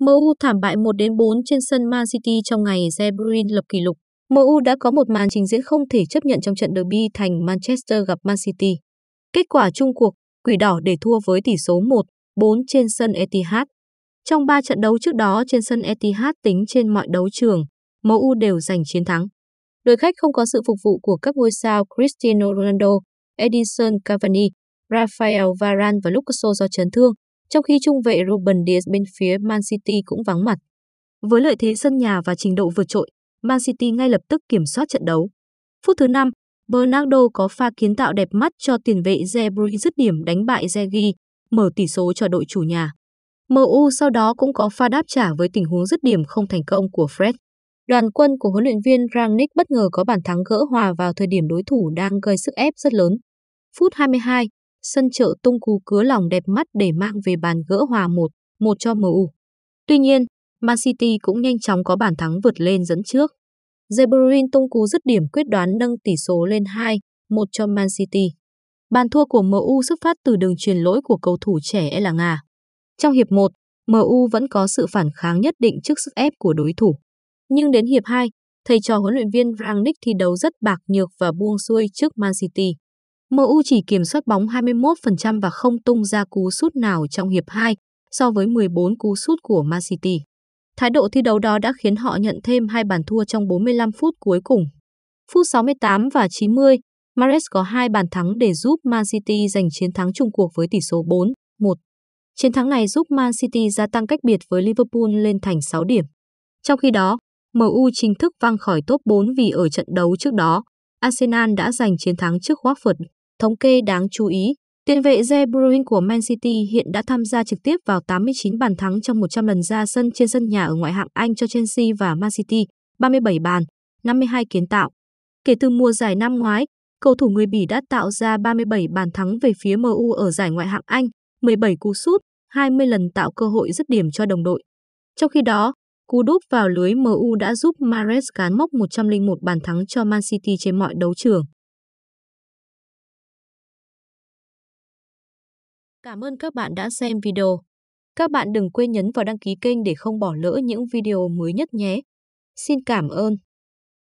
MU thảm bại 1 đến 4 trên sân Man City trong ngày De Bruyne lập kỷ lục. MU đã có một màn trình diễn không thể chấp nhận trong trận derby thành Manchester gặp Man City. Kết quả chung cuộc, Quỷ Đỏ để thua với tỷ số 1-4 trên sân Etihad. Trong 3 trận đấu trước đó trên sân Etihad tính trên mọi đấu trường, MU đều giành chiến thắng. Đội khách không có sự phục vụ của các ngôi sao Cristiano Ronaldo, Edison Cavani, Rafael Varane và Lucas do chấn thương, trong khi trung vệ Ruben Dias bên phía Man City cũng vắng mặt. Với lợi thế sân nhà và trình độ vượt trội, Man City ngay lập tức kiểm soát trận đấu. Phút thứ 5, Bernardo có pha kiến tạo đẹp mắt cho tiền vệ De Bruyne dứt điểm đánh bại Zegi, mở tỷ số cho đội chủ nhà. MU sau đó cũng có pha đáp trả với tình huống dứt điểm không thành công của Fred. Đoàn quân của huấn luyện viên Rangnick bất ngờ có bàn thắng gỡ hòa vào thời điểm đối thủ đang gây sức ép rất lớn. Phút 22, sân chợ tung cú cứa lòng đẹp mắt để mang về bàn gỡ hòa 1, 1 cho MU. Tuy nhiên, Man City cũng nhanh chóng có bàn thắng vượt lên dẫn trước. De Bruyne tung cú dứt điểm quyết đoán nâng tỷ số lên 2, 1 cho Man City. Bàn thua của MU xuất phát từ đường truyền lỗi của cầu thủ trẻ e là Nga. Trong hiệp 1, MU vẫn có sự phản kháng nhất định trước sức ép của đối thủ. Nhưng đến hiệp 2, thầy trò huấn luyện viên Rangnick thi đấu rất bạc nhược và buông xuôi trước Man City. MU chỉ kiểm soát bóng 21% và không tung ra cú sút nào trong hiệp 2 so với 14 cú sút của Man City. Thái độ thi đấu đó đã khiến họ nhận thêm hai bàn thua trong 45 phút cuối cùng. Phút 68 và 90, Mares có hai bàn thắng để giúp Man City giành chiến thắng chung cuộc với tỷ số 4-1. Chiến thắng này giúp Man City gia tăng cách biệt với Liverpool lên thành 6 điểm. Trong khi đó, MU chính thức văng khỏi top 4 vì ở trận đấu trước đó, Arsenal đã giành chiến thắng trước Watford Thống kê đáng chú ý, tiền vệ De Bruyne của Man City hiện đã tham gia trực tiếp vào 89 bàn thắng trong 100 lần ra sân trên sân nhà ở ngoại hạng Anh cho Chelsea và Man City, 37 bàn, 52 kiến tạo. Kể từ mùa giải năm ngoái, cầu thủ người Bỉ đã tạo ra 37 bàn thắng về phía MU ở giải ngoại hạng Anh, 17 cú sút, 20 lần tạo cơ hội dứt điểm cho đồng đội. Trong khi đó, cú đúp vào lưới MU đã giúp Mares cán mốc 101 bàn thắng cho Man City trên mọi đấu trường. Cảm ơn các bạn đã xem video. Các bạn đừng quên nhấn vào đăng ký kênh để không bỏ lỡ những video mới nhất nhé. Xin cảm ơn.